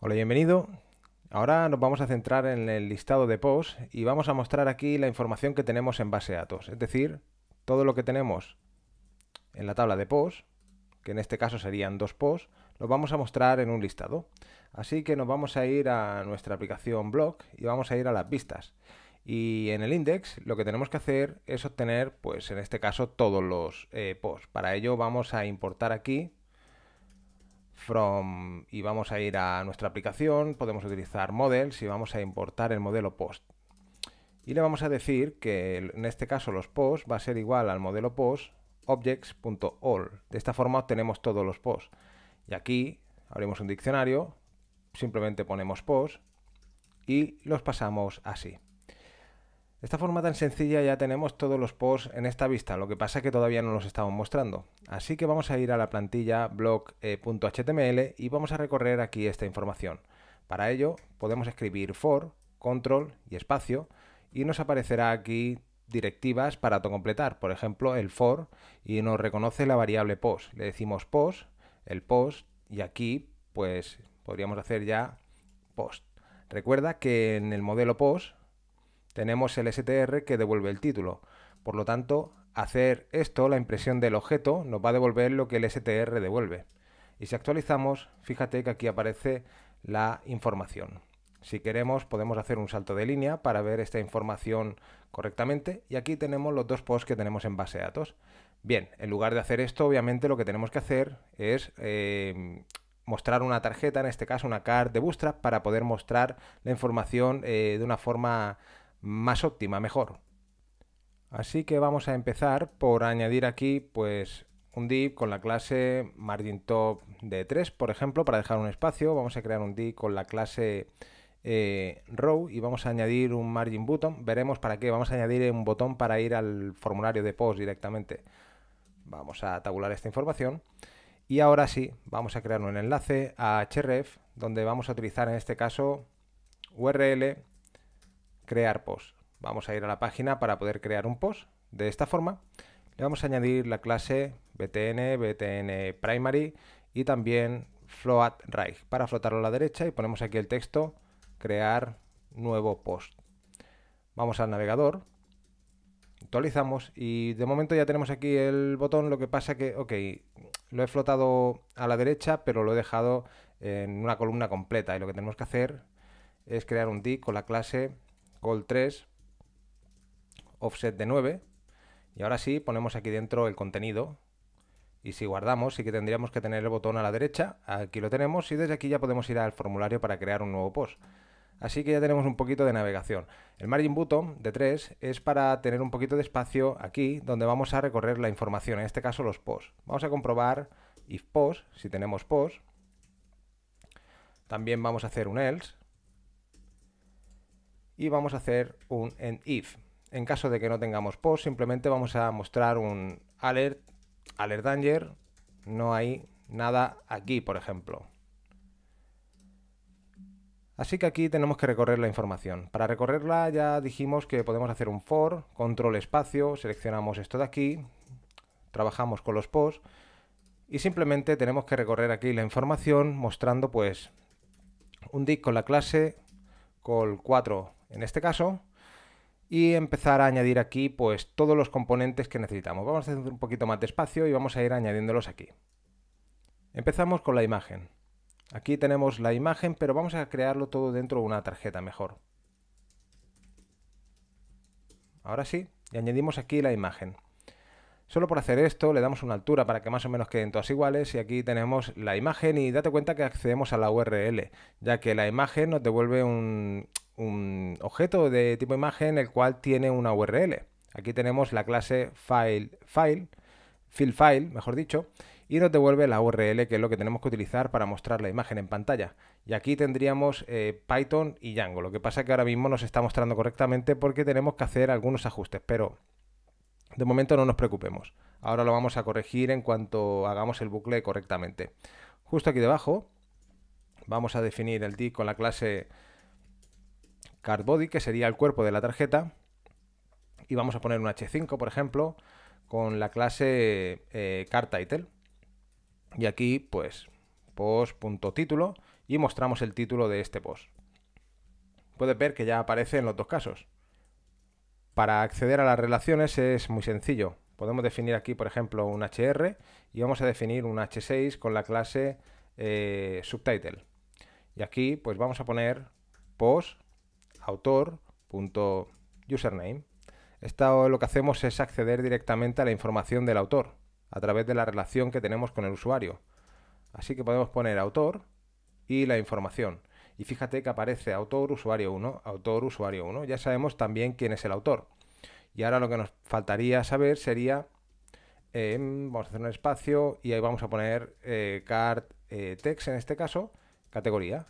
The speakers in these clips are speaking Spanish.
Hola, bienvenido. Ahora nos vamos a centrar en el listado de posts y vamos a mostrar aquí la información que tenemos en base a datos, es decir, todo lo que tenemos en la tabla de posts, que en este caso serían dos posts, lo vamos a mostrar en un listado. Así que nos vamos a ir a nuestra aplicación blog y vamos a ir a las vistas. Y en el index lo que tenemos que hacer es obtener, pues en este caso, todos los eh, posts. Para ello vamos a importar aquí from y vamos a ir a nuestra aplicación, podemos utilizar models y vamos a importar el modelo post. Y le vamos a decir que en este caso los posts va a ser igual al modelo post objects.all. De esta forma obtenemos todos los posts. Y aquí abrimos un diccionario, simplemente ponemos post y los pasamos así. De esta forma tan sencilla ya tenemos todos los posts en esta vista, lo que pasa es que todavía no los estamos mostrando. Así que vamos a ir a la plantilla blog.html eh, y vamos a recorrer aquí esta información. Para ello podemos escribir for, control y espacio y nos aparecerá aquí directivas para autocompletar. Por ejemplo, el for y nos reconoce la variable post. Le decimos post, el post y aquí pues podríamos hacer ya post. Recuerda que en el modelo post tenemos el str que devuelve el título. Por lo tanto, hacer esto, la impresión del objeto, nos va a devolver lo que el STR devuelve. Y si actualizamos, fíjate que aquí aparece la información. Si queremos podemos hacer un salto de línea para ver esta información correctamente y aquí tenemos los dos posts que tenemos en base de datos. Bien, en lugar de hacer esto, obviamente lo que tenemos que hacer es eh, mostrar una tarjeta, en este caso una card de Bootstrap, para poder mostrar la información eh, de una forma más óptima, mejor. Así que vamos a empezar por añadir aquí pues un div con la clase margin top de 3, por ejemplo, para dejar un espacio. Vamos a crear un div con la clase eh, row y vamos a añadir un margin button. Veremos para qué. Vamos a añadir un botón para ir al formulario de post directamente. Vamos a tabular esta información. Y ahora sí, vamos a crear un enlace a href donde vamos a utilizar en este caso URL crear post. Vamos a ir a la página para poder crear un post. De esta forma, le vamos a añadir la clase btn, btn primary y también float right para flotarlo a la derecha y ponemos aquí el texto crear nuevo post. Vamos al navegador, actualizamos y de momento ya tenemos aquí el botón, lo que pasa que, ok, lo he flotado a la derecha pero lo he dejado en una columna completa y lo que tenemos que hacer es crear un div con la clase col 3 offset de 9. Y ahora sí, ponemos aquí dentro el contenido. Y si guardamos, sí que tendríamos que tener el botón a la derecha. Aquí lo tenemos y desde aquí ya podemos ir al formulario para crear un nuevo post. Así que ya tenemos un poquito de navegación. El margin button de 3 es para tener un poquito de espacio aquí donde vamos a recorrer la información, en este caso los posts. Vamos a comprobar if post, si tenemos post. También vamos a hacer un else. Y vamos a hacer un end if. En caso de que no tengamos post, simplemente vamos a mostrar un alert, alert danger, no hay nada aquí, por ejemplo. Así que aquí tenemos que recorrer la información. Para recorrerla ya dijimos que podemos hacer un for, control espacio, seleccionamos esto de aquí, trabajamos con los posts y simplemente tenemos que recorrer aquí la información mostrando pues un div con la clase col4 en este caso y empezar a añadir aquí pues todos los componentes que necesitamos. Vamos a hacer un poquito más de espacio y vamos a ir añadiéndolos aquí. Empezamos con la imagen. Aquí tenemos la imagen, pero vamos a crearlo todo dentro de una tarjeta mejor. Ahora sí, y añadimos aquí la imagen. Solo por hacer esto le damos una altura para que más o menos queden todas iguales y aquí tenemos la imagen y date cuenta que accedemos a la URL, ya que la imagen nos devuelve un objeto de tipo imagen el cual tiene una URL. Aquí tenemos la clase file, file, fill file, mejor dicho, y nos devuelve la URL, que es lo que tenemos que utilizar para mostrar la imagen en pantalla. Y aquí tendríamos eh, Python y Django. Lo que pasa es que ahora mismo nos está mostrando correctamente porque tenemos que hacer algunos ajustes, pero de momento no nos preocupemos. Ahora lo vamos a corregir en cuanto hagamos el bucle correctamente. Justo aquí debajo vamos a definir el div con la clase card body, que sería el cuerpo de la tarjeta, y vamos a poner un H5, por ejemplo, con la clase CardTitle. Eh, card title. Y aquí, pues, post.título y mostramos el título de este post. Puedes ver que ya aparece en los dos casos. Para acceder a las relaciones es muy sencillo. Podemos definir aquí, por ejemplo, un HR y vamos a definir un H6 con la clase eh, subtitle. Y aquí, pues vamos a poner post autor.username. Esto lo que hacemos es acceder directamente a la información del autor a través de la relación que tenemos con el usuario. Así que podemos poner autor y la información. Y fíjate que aparece autor usuario 1, autor usuario 1. Ya sabemos también quién es el autor. Y ahora lo que nos faltaría saber sería, em, vamos a hacer un espacio y ahí vamos a poner eh, card eh, text en este caso, categoría.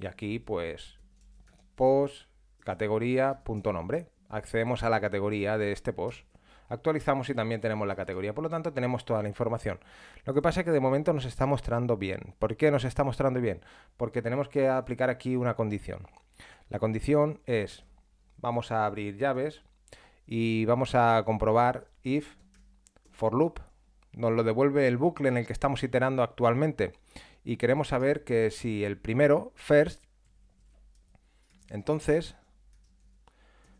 Y aquí pues post, categoría, punto nombre. Accedemos a la categoría de este post. Actualizamos y también tenemos la categoría, por lo tanto tenemos toda la información. Lo que pasa es que de momento nos está mostrando bien. ¿Por qué nos está mostrando bien? Porque tenemos que aplicar aquí una condición. La condición es, vamos a abrir llaves y vamos a comprobar if for loop. Nos lo devuelve el bucle en el que estamos iterando actualmente y queremos saber que si el primero, first, entonces,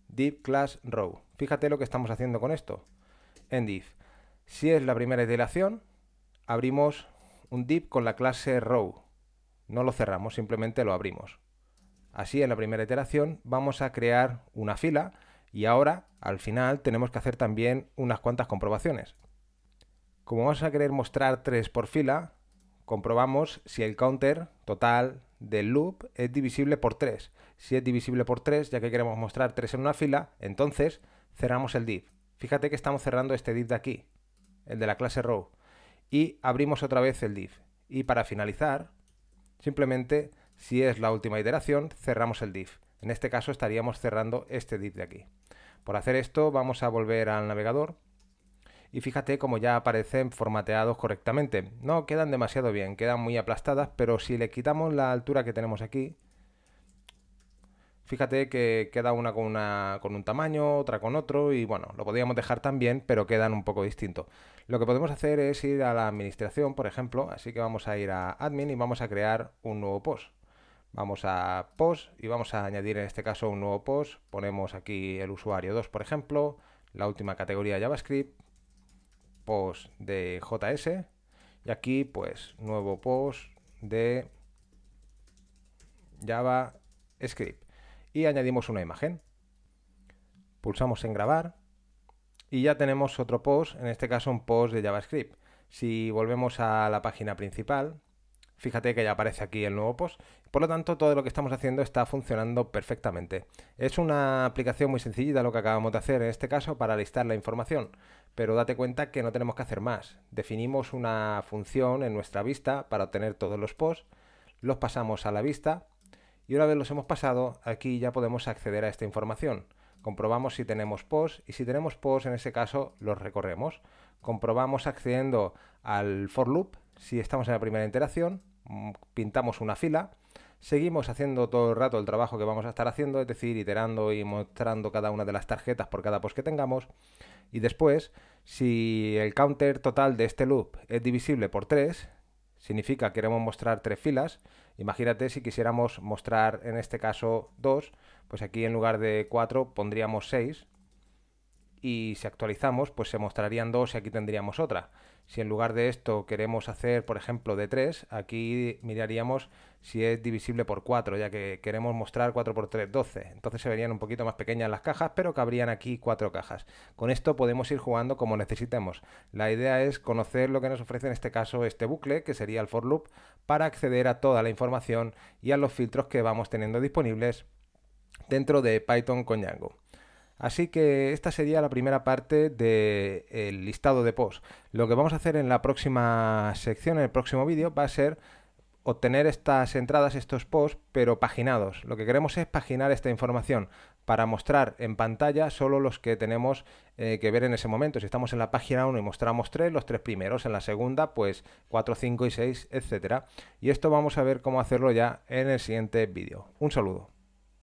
div class row. Fíjate lo que estamos haciendo con esto. En div. Si es la primera iteración, abrimos un div con la clase row. No lo cerramos, simplemente lo abrimos. Así en la primera iteración vamos a crear una fila y ahora al final tenemos que hacer también unas cuantas comprobaciones. Como vamos a querer mostrar tres por fila, comprobamos si el counter total del loop es divisible por 3. Si es divisible por 3, ya que queremos mostrar 3 en una fila, entonces cerramos el div. Fíjate que estamos cerrando este div de aquí, el de la clase row, y abrimos otra vez el div. Y para finalizar, simplemente, si es la última iteración, cerramos el div. En este caso estaríamos cerrando este div de aquí. Por hacer esto, vamos a volver al navegador y fíjate cómo ya aparecen formateados correctamente. No quedan demasiado bien, quedan muy aplastadas, pero si le quitamos la altura que tenemos aquí, fíjate que queda una con, una con un tamaño, otra con otro y bueno, lo podríamos dejar también, pero quedan un poco distintos. Lo que podemos hacer es ir a la administración, por ejemplo, así que vamos a ir a admin y vamos a crear un nuevo post. Vamos a post y vamos a añadir en este caso un nuevo post. Ponemos aquí el usuario 2, por ejemplo, la última categoría JavaScript, post de JS y aquí pues nuevo post de JavaScript y añadimos una imagen. Pulsamos en grabar y ya tenemos otro post, en este caso un post de JavaScript. Si volvemos a la página principal, Fíjate que ya aparece aquí el nuevo post. Por lo tanto, todo lo que estamos haciendo está funcionando perfectamente. Es una aplicación muy sencillita lo que acabamos de hacer en este caso para listar la información, pero date cuenta que no tenemos que hacer más. Definimos una función en nuestra vista para obtener todos los posts, los pasamos a la vista y una vez los hemos pasado, aquí ya podemos acceder a esta información. Comprobamos si tenemos posts y si tenemos posts en ese caso los recorremos. Comprobamos accediendo al for loop si estamos en la primera interacción Mm, pintamos una fila, seguimos haciendo todo el rato el trabajo que vamos a estar haciendo, es decir, iterando y mostrando cada una de las tarjetas por cada post que tengamos. Y después, si el counter total de este loop es divisible por 3, significa que queremos mostrar tres filas. Imagínate si quisiéramos mostrar en este caso 2, pues aquí en lugar de 4 pondríamos 6 y si actualizamos, pues se mostrarían dos y aquí tendríamos otra. Si en lugar de esto queremos hacer, por ejemplo, de 3, aquí miraríamos si es divisible por 4, ya que queremos mostrar 4 por 3, 12. Entonces se verían un poquito más pequeñas las cajas, pero cabrían aquí 4 cajas. Con esto podemos ir jugando como necesitemos. La idea es conocer lo que nos ofrece en este caso este bucle, que sería el for loop, para acceder a toda la información y a los filtros que vamos teniendo disponibles dentro de Python con Django. Así que esta sería la primera parte del eh, listado de posts. Lo que vamos a hacer en la próxima sección, en el próximo vídeo, va a ser obtener estas entradas, estos posts, pero paginados. Lo que queremos es paginar esta información para mostrar en pantalla solo los que tenemos eh, que ver en ese momento. Si estamos en la página 1 y mostramos 3, los tres primeros, en la segunda pues 4, 5 y 6, etcétera. Y esto vamos a ver cómo hacerlo ya en el siguiente vídeo. Un saludo.